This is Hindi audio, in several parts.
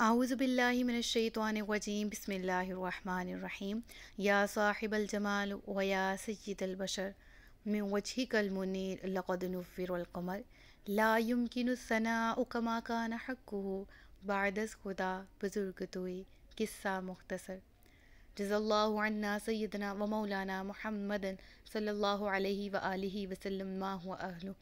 أعوذ بالله من الشيطان الرجيم بسم الله الرحمن الرحيم يا صاحب الجمال ويا سيد البشر من وجهك المنير لقد نفر القمر لا يمكن الثناء كما كان حقه بعد خدا بزرگ توي قصة مختصر جزا الله عنا سيدنا ومولانا محمدا صلى الله عليه وآله وسلم ما هو أهله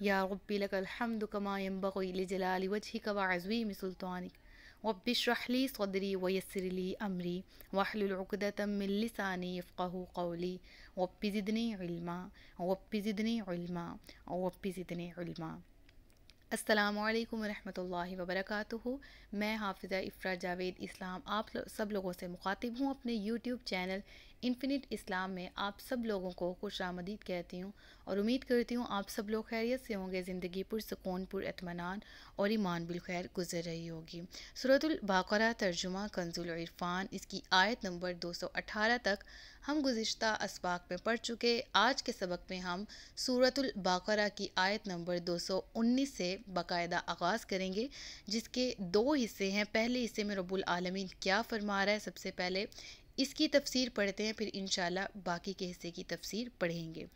يا ربي لك الحمد كما ينبغي لجلال وجهك وعزويم سلطانك रब शरह ली सदरी वयसर ली अमरी वाहलकदम मिलसानी यफ़्क़ कौली वप्पी ज़िदनी इल्मा वप्पी ज़िदनी इल्मा वप्पी ज़िदनी इल्मा असलकम वरहमल वबरक मैं हाफिज़ा इफ़रा जावेद इस्लाम आप सब लोगों से मुखातिब हूँ अपने यूट्यूब चैनल इन्फिनिट इस्लाम में आप सब लोगों को खुश आमदीद कहती हूँ और उम्मीद करती हूँ आप सब लोग खैरियत से होंगे ज़िंदगी पुरसकून पुरमान और ईमान बिलखैर गुजर रही होगी सूरतुल्बाकरा तर्जुमा कंजुल इरफान इसकी आयत नंबर 218 तक हम गुज्त इसबाक में पढ़ चुके आज के सबक में हम सूरतुल्बाकरा की आयत नंबर 219 से बाकायदा आगाज़ करेंगे जिसके दो हिस्से हैं पहले हिस्से में रबुल आलमीन क्या फरमा रहा है सबसे पहले इसकी तफसीर पढ़ते हैं फिर इन बाकी के हिस्से की तफसीर पढ़ेंगे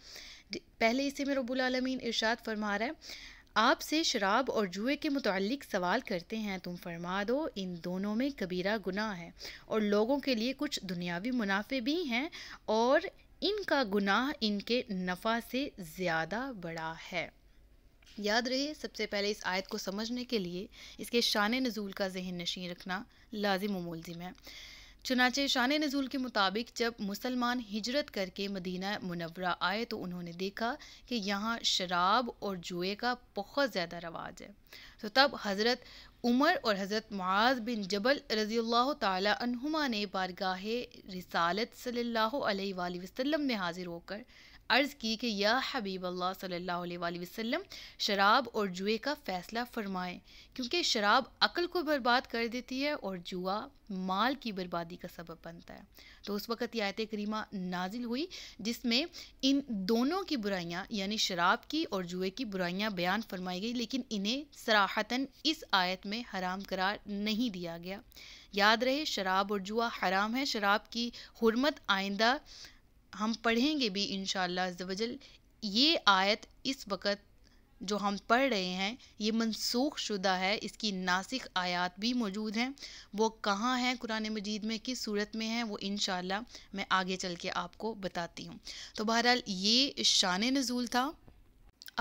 पहले इसे में रबालमीन इरशाद फरमा रहा है आपसे शराब और जुए के मुतल सवाल करते हैं तुम फरमा दो इन दोनों में कबीरा गुनाह है और लोगों के लिए कुछ दुनियावी मुनाफे भी हैं और इनका गुनाह इनके नफ़ा से ज़्यादा बड़ा है याद रहे सबसे पहले इस आयत को समझने के लिए इसके शान नज़ूल का जहन नशीन रखना लाजिम मुलजिम है चुनाच शान नजूल के मुताबिक जब मुसलमान हिजरत करके मदीना मुनवरा आए तो उन्होंने देखा कि यहाँ शराब और जुए का बहुत ज़्यादा रवाज है तो तब हज़रत उमर और हज़रत माज बिन जबल रज़ी तुमा ने बारगाह रिसालत सल्ला अलैहि में हाज़िर होकर अर्ज़ की कि या हबीब अल्लाह सल्लल्लाहु अलैहि वसल्लम शराब और जुए का फ़ैसला फरमाएं क्योंकि शराब अकल को बर्बाद कर देती है और जुआ माल की बर्बादी का सबब बनता है तो उस वक़्त यह आयत करीमा नाजिल हुई जिसमें इन दोनों की बुराइयाँ यानी शराब की और जुए की बुराइयाँ बयान फरमाई गई लेकिन इन्हें सराहतन इस आयत में हराम करार नहीं दिया गया याद रहे शराब और जुआ हराम है शराब की हरमत आइंदा हम पढ़ेंगे भी इन शजल ये आयत इस वक्त जो हम पढ़ रहे हैं ये मनसूख शुदा है इसकी नासिक आयात भी मौजूद हैं वो कहाँ हैं कुरान मजीद में किस सूरत में हैं वो इन मैं आगे चल के आपको बताती हूँ तो बहरहाल ये शान नज़ूल था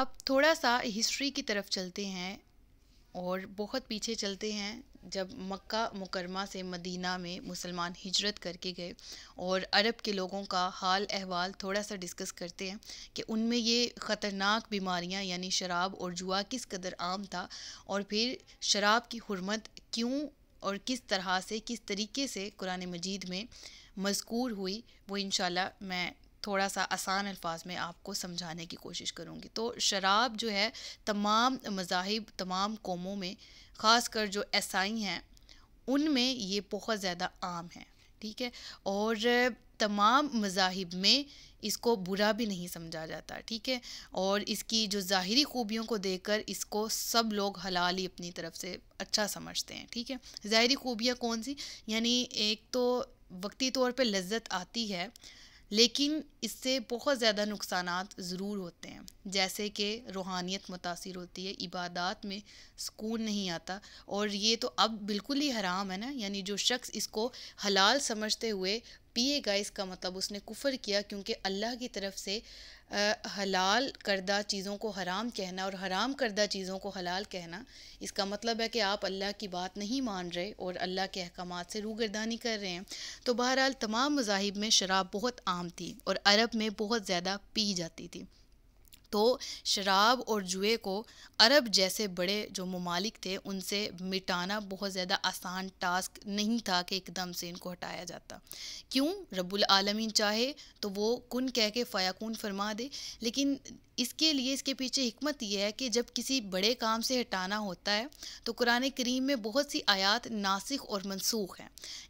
अब थोड़ा सा हिस्ट्री की तरफ चलते हैं और बहुत पीछे चलते हैं जब मक्का मुकरमा से मदीना में मुसलमान हिजरत करके गए और अरब के लोगों का हाल अहवाल थोड़ा सा डिस्कस करते हैं कि उनमें ये ख़तरनाक बीमारियां यानी शराब और जुआ किस कदर आम था और फिर शराब की हरमत क्यों और किस तरह से किस तरीके से कुरान मजीद में मजकूर हुई वो इन मैं थोड़ा सा आसान अल्फाज में आपको समझाने की कोशिश करूँगी तो शराब जो है तमाम मजाहब तमाम कौमों में ख़ास कर जो ऐसाई हैं उनमें ये बहुत ज़्यादा आम है ठीक है और तमाम मजाहब में इसको बुरा भी नहीं समझा जाता ठीक है और इसकी जो ज़ाहरी खूबियों को कर इसको सब लोग हलाल ही अपनी तरफ से अच्छा समझते हैं ठीक है ज़ाहरी खूबियाँ कौन सी यानी एक तो वक्ती तौर पे लज्जत आती है लेकिन इससे बहुत ज़्यादा नुकसान ज़रूर होते हैं जैसे कि रूहानियत मुतासर होती है इबादत में सुकून नहीं आता और ये तो अब बिल्कुल ही हराम है ना यानी जो शख्स इसको हलाल समझते हुए पिए गए इसका मतलब उसने कुफर किया क्योंकि अल्लाह की तरफ से आ, हलाल करदा चीज़ों को हराम कहना और हराम करदा चीज़ों को हलाल कहना इसका मतलब है कि आप अल्लाह की बात नहीं मान रहे और अल्लाह के अहकाम से रूगरदानी कर रहे हैं तो बहरहाल तमाम मजाहब में शराब बहुत आम थी और अरब में बहुत ज़्यादा पी जाती थी तो शराब और जुए को अरब जैसे बड़े जो ममालिक थे उनसे मिटाना बहुत ज़्यादा आसान टास्क नहीं था कि एकदम से इनको हटाया जाता क्यों रब्बुल आलमीन चाहे तो वो कुन कह के फ़याकून फरमा दे लेकिन इसके लिए इसके पीछे हमत यह है कि जब किसी बड़े काम से हटाना होता है तो कुरान करीम में बहुत सी आयात नासिक और मनसूख हैं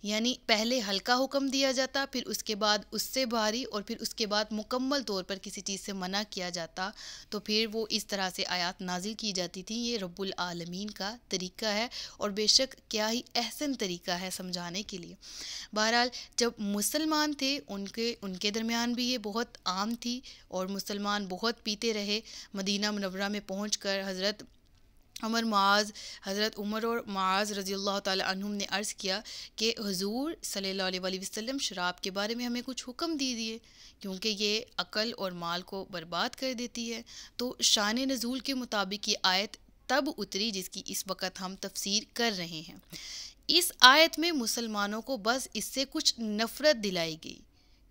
यानी पहले हल्का हुक्म दिया जाता फिर उसके बाद उससे भारी और फिर उसके बाद मुकम्मल तौर पर किसी चीज़ से मना किया जाता तो फिर वो इस तरह से आयात नाजिल की जाती थी ये रब्बुल आलमीन का तरीका है और बेशक क्या ही अहसन तरीका है समझाने के लिए बहरहाल जब मुसलमान थे उनके उनके दरमियान भी ये बहुत आम थी और मुसलमान बहुत पीते रहे मदीना मनवरा में पहुँच हज़रत अमर माज हज़रत उमर और माज रज़ी अल्लाह तुम ने अर्ज़ किया कि हजूर सल्ला वसम शराब के बारे में हमें कुछ हुक्म दे दिए क्योंकि ये अक़ल और माल को बर्बाद कर देती है तो शान नज़ूल के मुताबिक ये आयत तब उतरी जिसकी इस वक्त हम तफसीर कर रहे हैं इस आयत में मुसलमानों को बस इससे कुछ नफ़रत दिलाई गई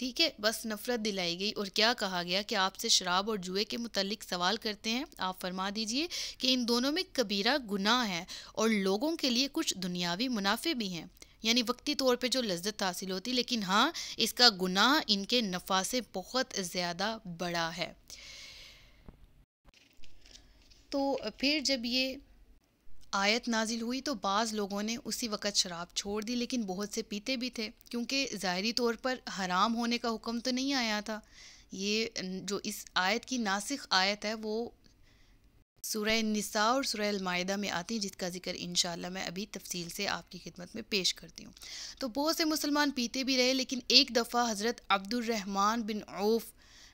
ठीक है बस नफ़रत दिलाई गई और क्या कहा गया कि आपसे शराब और जुए के मुतलिक सवाल करते हैं आप फरमा दीजिए कि इन दोनों में कबीरा गुनाह है और लोगों के लिए कुछ दुनियावी मुनाफे भी हैं यानी वक्ती तौर पे जो लज्जत हासिल होती लेकिन हाँ इसका गुनाह इनके नफ़ा से बहुत ज़्यादा बड़ा है तो फिर जब ये आयत नाजिल हुई तो बाज़ लोगों ने उसी वक़्त शराब छोड़ दी लेकिन बहुत से पीते भी थे क्योंकि ज़ाहरी तौर पर हराम होने का हुक्म तो नहीं आया था ये जो इस आयत की नासिक आयत है वो सुरह निसा और सुरह अलमायदा में आती हैं जिसका जिक्र इन मैं अभी तफसील से आपकी खिदमत में पेश करती हूँ तो बहुत से मुसलमान पीते भी रहे लेकिन एक दफ़ा हज़रत अब्दुलरहमान बिन औफ़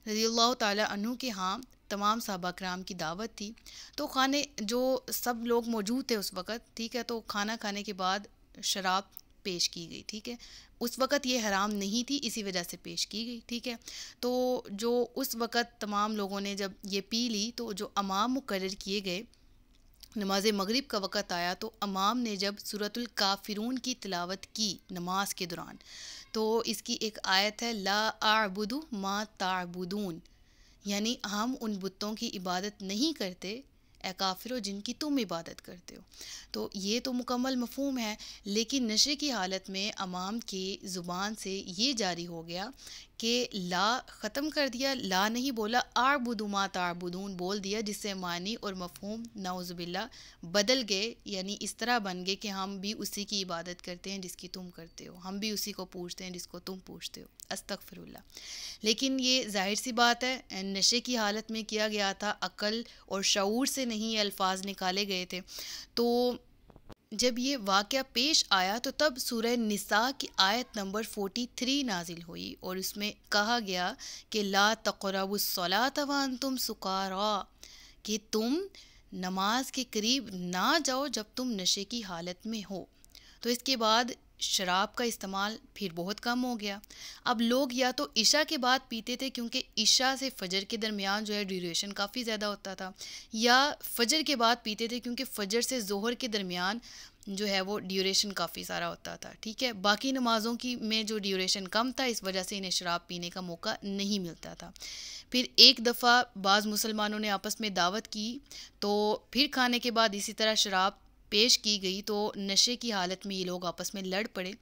रज़ी तु के हाँ तमाम सहाबा कराम की दावत थी तो खाने जो सब लोग मौजूद थे उस वक़्त ठीक है तो खाना खाने के बाद शराब पेश की गई ठीक है उस वक़्त ये हराम नहीं थी इसी वजह से पेश की गई ठीक है तो जो उस वक़्त तमाम लोगों ने जब ये पी ली तो जो अमाम मुकर किए गए नमाज मगरिब का वक़्त आया तो अमाम ने जब सूरतुल काफिरून की तिलावत की नमाज के दौरान तो इसकी एक आयत है ला आबुदु मा ताबुदून यानी हम उन बुतों की इबादत नहीं करते ए काफिर जिनकी तुम इबादत करते हो तो ये तो मुकम्मल मफहम है लेकिन नशे की हालत में अमाम की ज़ुबान से ये जारी हो गया कि ला ख़त्म कर दिया ला नहीं बोला तार बुदून बोल दिया जिससे मानी और मफहूम नाउज़बिल्ला बदल गए यानी इस तरह बन गए कि हम भी उसी की इबादत करते हैं जिसकी तुम करते हो हम भी उसी को पूछते हैं जिसको तुम पूछते हो अस्तफ़िरुल्ला लेकिन ये जाहिर सी बात है नशे की हालत में किया गया था अकल और शूर से नहीं अल्फाज निकाले गए थे तो जब ये वाक़ पेश आया तो तब सूरह निसा की आयत नंबर 43 नाजिल हुई और उसमें कहा गया कि ला तकरबसलात तवान तुम सुकारा कि तुम नमाज के करीब ना जाओ जब तुम नशे की हालत में हो तो इसके बाद शराब का इस्तेमाल फिर बहुत कम हो गया अब लोग या तो ईशा के बाद पीते थे क्योंकि ईशा से फजर के दरमियान जो है ड्यूरेशन काफ़ी ज़्यादा होता था या फजर के बाद पीते थे क्योंकि फजर से जोहर के दरमियान जो है वो ड्यूरेशन काफ़ी सारा होता था ठीक है बाकी नमाज़ों की में जो ड्यूरेशन कम था इस वजह से इन्हें शराब पीने का मौका नहीं मिलता था फिर एक दफ़ा बाज़ मुसलमानों ने आपस में दावत की तो फिर खाने के बाद इसी तरह शराब पेश की गई तो नशे की हालत में ये लोग आपस में लड़ पड़े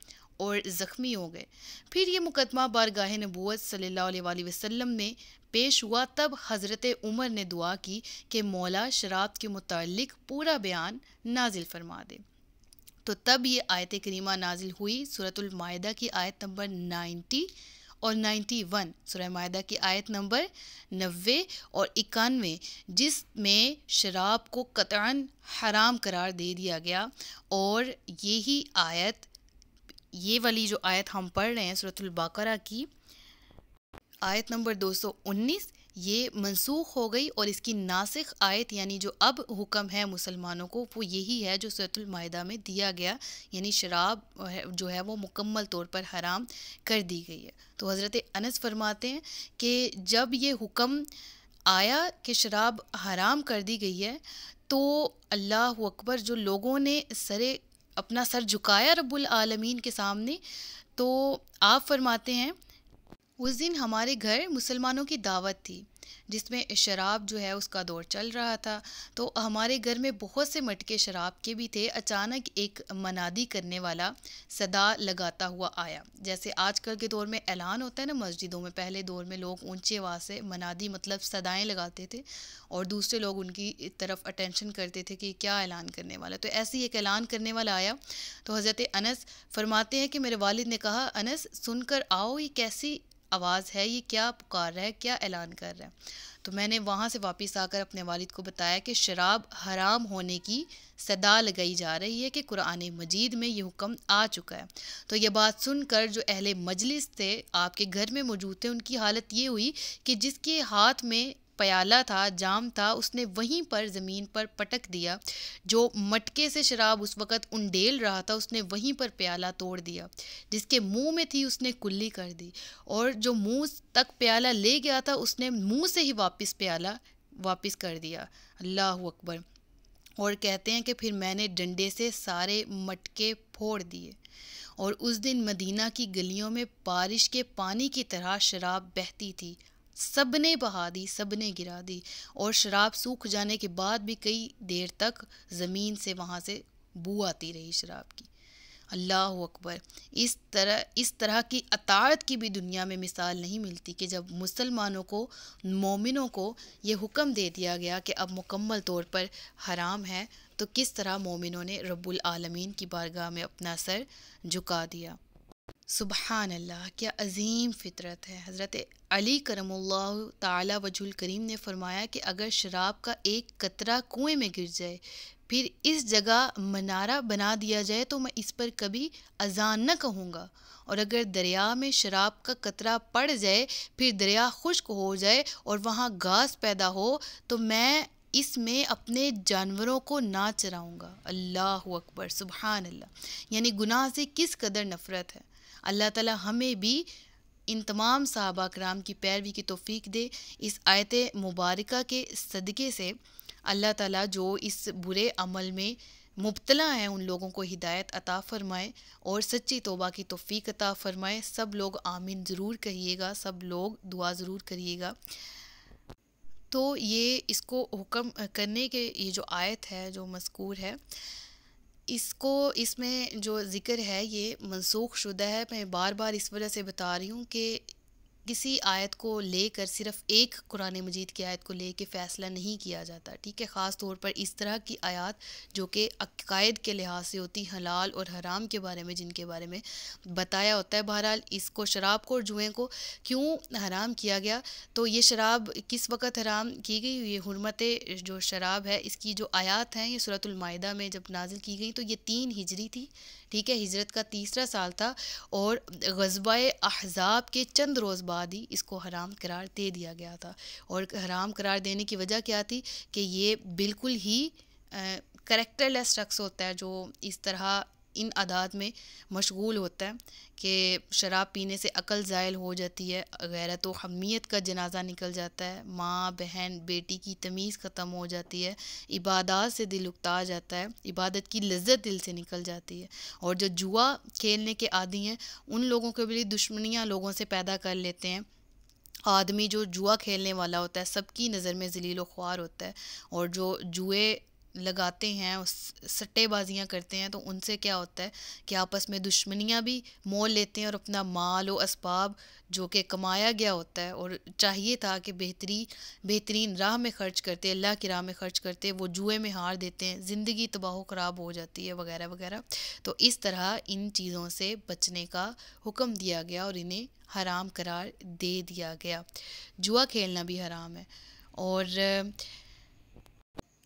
और ज़ख्मी हो गए फिर ये मुकदमा बारगाह नबूत सल्ला वसम में पेश हुआ तब हज़रत उमर ने दुआ की कि मौला शराब के मुतल पूरा बयान नाजिल फरमा दे तो तब ये आयत करीमा नाजिल हुई सूरतमादा की आयत नंबर नाइन्टी और 91 सूरह माहा की आयत नंबर नबे और इक्यानवे जिसमें शराब को कतान हराम करार दे दिया गया और यही आयत ये वाली जो आयत हम पढ़ रहे हैं सूरतुल की आयत नंबर 219 ये मनसूख हो गई और इसकी नासिक आयत यानी जो अब हुक्म है मुसलमानों को वो यही है जो सैतुलमादा में दिया गया यानी शराब जो है वो मुकम्मल तौर पर हराम कर दी गई है तो हज़रत अनस फरमाते हैं कि जब ये हुक्म आया कि शराब हराम कर दी गई है तो अल्लाह अकबर जो लोगों ने सरे अपना सर झुकाया रब्बुल आलमीन के सामने तो आप फरमाते हैं उस दिन हमारे घर मुसलमानों की दावत थी जिसमें शराब जो है उसका दौर चल रहा था तो हमारे घर में बहुत से मटके शराब के भी थे अचानक एक मनादी करने वाला सदा लगाता हुआ आया जैसे आजकल के दौर में ऐलान होता है ना मस्जिदों में पहले दौर में लोग ऊंची आवाज़ से मनादी मतलब सदाएं लगाते थे और दूसरे लोग उनकी तरफ अटेंशन करते थे कि क्या ऐलान करने वाला तो ऐसे ही एक ऐलान करने वाला आया तो हज़रत अनस फरमाते हैं कि मेरे वालिद ने कहा अनस सुनकर आओ ये कैसी आवाज़ है ये क्या पुकार रहा है क्या ऐलान कर रहा है तो मैंने वहाँ से वापस आकर अपने वालिद को बताया कि शराब हराम होने की सदा लगाई जा रही है कि कुरान मजीद में ये हुक्म आ चुका है तो ये बात सुनकर जो अहले मजलिस थे आपके घर में मौजूद थे उनकी हालत ये हुई कि जिसके हाथ में प्याला था जाम था उसने वहीं पर ज़मीन पर पटक दिया जो मटके से शराब उस वक़्त उंडेल रहा था उसने वहीं पर प्याला तोड़ दिया जिसके मुंह में थी उसने कुल्ली कर दी और जो मुंह तक प्याला ले गया था उसने मुंह से ही वापस प्याला वापस कर दिया अल्लाह अकबर और कहते हैं कि फिर मैंने डंडे से सारे मटके फोड़ दिए और उस दिन मदीना की गलियों में बारिश के पानी की तरह शराब बहती थी सबने बहा दी सबने गिरा दी और शराब सूख जाने के बाद भी कई देर तक ज़मीन से वहाँ से बू आती रही शराब की अल्लाह अकबर इस तरह इस तरह की अतारत की भी दुनिया में मिसाल नहीं मिलती कि जब मुसलमानों को मोमिनों को ये हुक्म दे दिया गया कि अब मुकम्मल तौर पर हराम है तो किस तरह मोमिनों ने रब्बुल आलमीन की बारगाह में अपना सर झुका दिया सुबहान अल्लाह क्या अजीम फितरत है हज़रत अली करम ताला वजुल करीम ने फरमाया कि अगर शराब का एक कतरा कुएं में गिर जाए फिर इस जगह मनारा बना दिया जाए तो मैं इस पर कभी अजान न कहूँगा और अगर दरिया में शराब का कतरा पड़ जाए फिर दरिया खुश्क हो जाए और वहाँ घास पैदा हो तो मैं इसमें अपने जानवरों को ना चराऊँगा अल्लाह अकबर सुबहान अल्लाह यानी गुनाह से किस कदर नफ़रत है अल्लाह ताला हमें भी इन तमाम सहाबा कराम की पैरवी की तोफ़ी दे इस आयत मुबारक के सदक़े से अल्लाह ताला जो इस बुरे अमल में मुबतला हैं उन लोगों को हिदायत अता फ़रमाए और सच्ची तोबा की तोफ़ी अता फ़रमाए सब लोग आमीन ज़रूर करिएगा सब लोग दुआ ज़रूर करिएगा तो ये इसको हुक्म करने के ये जो आयत है जो मस्कूर है इसको इसमें जो ज़िक्र है ये मनसूख शुदा है मैं बार बार इस वजह से बता रही हूँ कि किसी आयत को लेकर सिर्फ एक कुरान मजीद की आयत को लेकर फ़ैसला नहीं किया जाता ठीक है ख़ास तौर पर इस तरह की आयत जो कि अकायद के लिहाज से होती हलाल और हराम के बारे में जिनके बारे में बताया होता है बहरहाल इसको शराब को और जुएँ को क्यों हराम किया गया तो ये शराब किस वक्त हराम की गई ये हरमत जो शराब है इसकी जो आयात हैं ये सूरतलमादा में जब नाजिल की गई तो ये तीन हिजरी थी ठीक है हिजरत का तीसरा साल था और गजबा अहजाब के चंद रोज़ बाद बाद ही इसको हराम करार दे दिया गया था और हराम करार देने की वजह क्या थी कि ये बिल्कुल ही करेक्टरलेस शख्स होता है जो इस तरह इन आदात में मशगूल होता है कि शराब पीने से अकल ज़ायल हो जाती है गैरत तो हमीयत का जनाजा निकल जाता है माँ बहन बेटी की तमीज़ ख़त्म हो जाती है इबादत से दिल उकता जाता है इबादत की लज्जत दिल से निकल जाती है और जो जुआ खेलने के आदि हैं उन लोगों के लिए दुश्मनियाँ लोगों से पैदा कर लेते हैं आदमी जो जुआ खेलने वाला होता है सबकी नज़र में जलील ख्वार होता है और जो जुए लगाते हैं सट्टेबाजियाँ करते हैं तो उनसे क्या होता है कि आपस में दुश्मनियाँ भी मोल लेते हैं और अपना माल व इसबाब जो कि कमाया गया होता है और चाहिए था कि बेहतरी बेहतरीन राह में खर्च करते अल्लाह की राह में खर्च करते वो जुए में हार देते हैं ज़िंदगी तबाह ख़राब हो जाती है वगैरह वगैरह तो इस तरह इन चीज़ों से बचने का हुक्म दिया गया और इन्हें हराम करार दे दिया गया जुआ खेलना भी हराम है और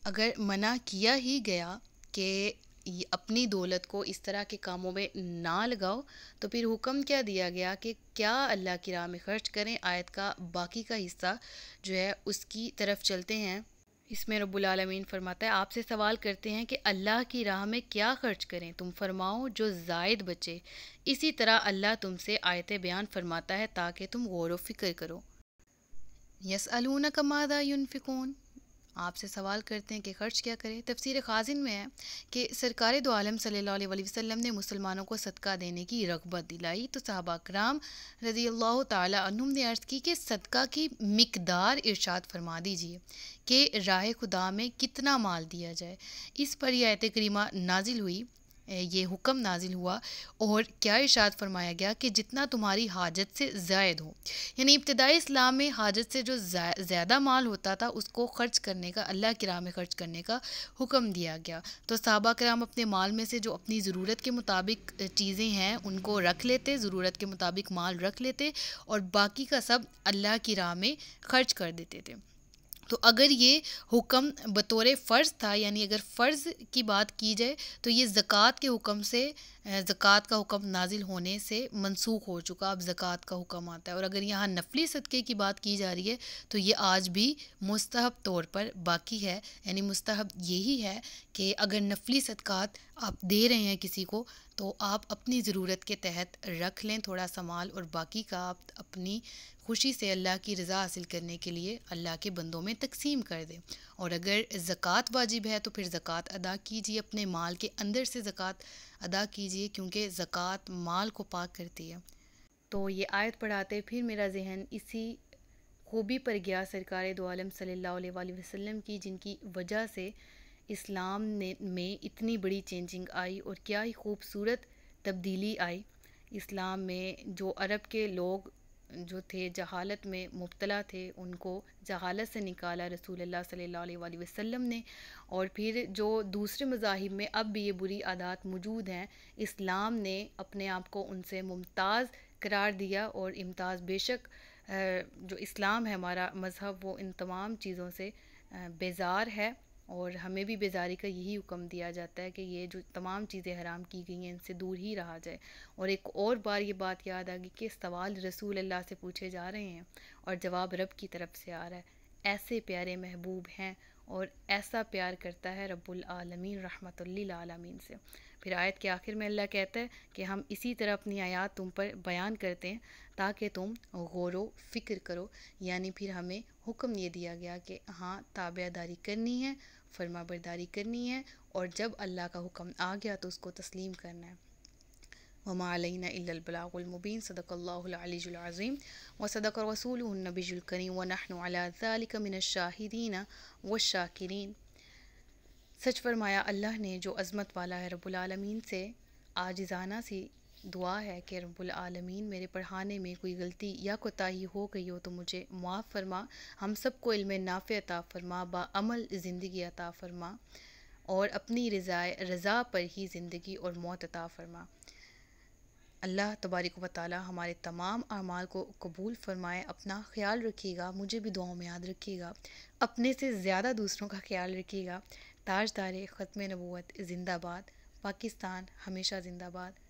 अगर मना किया ही गया कि अपनी दौलत को इस तरह के कामों में ना लगाओ तो फिर हुक्म क्या दिया गया कि क्या अल्लाह की राह में खर्च करें आयत का बाकी का हिस्सा जो है उसकी तरफ चलते हैं इसमें रबालमीन फरमाता है आपसे सवाल करते हैं कि अल्लाह की राह में क्या खर्च करें तुम फरमाओ जो जायद बचे इसी तरह अल्लाह तुमसे आयत बयान फरमाता है ताकि तुम गौर व फिक्र करो यस अलून कमादा यूनफिकून आपसे सवाल करते हैं कि ख़र्च क्या करें तफसर खाजिन में है कि सरकार दो आलम सल्ला वसम ने मुसलमानों को सदका देने की रगबत दिलाई तो साहबा कराम रजी अल्लाह तुम ने अर्ज़ की कि सदका की मकदार इर्शाद फरमा दीजिए कि राह खुदा में कितना माल दिया जाए इस पर यह आयत करीमा नाजिल हुई ये हुक्म नाजिल हुआ और क्या इशात फरमाया गया कि जितना तुम्हारी हाजत से जायद हो यानी इब्तदाई इस्लाम में हाजत से जो ज़्यादा माल होता था उसको खर्च करने का अल्लाह के राह में खर्च करने का हुक्म दिया गया तो सहाबा कराम अपने माल में से जो अपनी ज़रूरत के मुताबिक चीज़ें हैं उनको रख लेते ज़रूरत के मुताबिक माल रख लेते और बाकी का सब अल्लाह की राह में खर्च कर देते थे तो अगर ये हुक्म बतौर फ़र्ज़ था यानी अगर फ़र्ज़ की बात की जाए तो ये ज़क़़त के हुक्म से ज़क़़त का हुक्म नाजिल होने से मनसूख हो चुका अब ज़क़़त का हुक्म आता है और अगर यहाँ नफली सदक़े की बात की जा रही है तो ये आज भी मस्तहब तौर पर बाकी है यानी मस्तहब यही है कि अगर नफली सदक़ात आप दे रहे हैं किसी को तो आप अपनी ज़रूरत के तहत रख लें थोड़ा संभाल और बाकी का आप अपनी खुशी से अल्लाह की रज़ा हासिल करने के लिए अल्लाह के बंदों में तकसीम कर दें और अगर ज़क़़त वाजिब है तो फिर ज़क़़त अदा कीजिए अपने माल के अंदर से ज़क़़त अदा कीजिए कीजिए क्योंकि ज़क़़त माल को पाक करती है तो ये आयत पढ़ाते फिर मेरा जहन इसी खूबी पर गया सरकार दो सल्ला वसम की जिनकी वजह से इस्लाम ने में इतनी बड़ी चेंजिंग आई और क्या ही खूबसूरत तब्दीली आई इस्लाम में जो अरब के लोग जो थे जहालत में मुबतला थे उनको जहालत से निकाला रसूल सल्ला वसम ने और फिर जो दूसरे मजाहिब में अब भी ये बुरी आदात मौजूद हैं इस्लाम ने अपने आप को उनसे मुमताज़ करार दिया और इम्ताज़ बेशक जो इस्लाम है हमारा मज़हब वो इन तमाम चीज़ों से बेज़ार है और हमें भी बेजारी का यही हुक्म दिया जाता है कि ये जो तमाम चीज़ें हराम की गई हैं इनसे दूर ही रहा जाए और एक और बार ये बात याद आ गई कि सवाल रसूल अल्लाह से पूछे जा रहे हैं और जवाब रब की तरफ से आ रहा है ऐसे प्यारे महबूब हैं और ऐसा प्यार करता है रब्बुल आलमीन रहमतुल्लिल आलमीन से फिर आयत के आखिर में अल्लाह कहता है कि हम इसी तरह अपनी आयात तुम पर बयान करते हैं ताकि तुम गौरो फिक्र करो यानी फिर हमें हुक्म ये दिया गया कि हाँ ताबेदारी करनी है फर्मा बरदारी करनी है और जब अल्लाह का हुक्म आ गया तो उसको तस्लीम करना है वमालना इबलामुबीन सदकल्लाज़ीम व सदक रसूल नबीजुलकरीम वनहनमिन शाहिदीन व शाकिरीन सच फरमाया अल्लाह ने जो अज़मत वाला है रबालमीन से आजिज़ाना सी दुआ है कि रब्बुल आलमीन मेरे पढ़ाने में कोई गलती या कोताही हो गई हो तो मुझे मुआफ़ फरमा हम सबको इल्म नाफ़ अता फरमा बामल ज़िंदगी अता फरमा और अपनी रज़ा रज़ा पर ही ज़िंदगी और मौत अता फरमा अल्लाह तबारिक व हमारे तमाम अमाल को कबूल फ़रमाए अपना ख्याल रखिएगा मुझे भी दुआओं में याद रखिएगा अपने से ज़्यादा दूसरों का ख्याल रखिएगा ताजदार ख़त्म नबूत ज़िंदाबाद पाकिस्तान हमेशा ज़िंदाबाद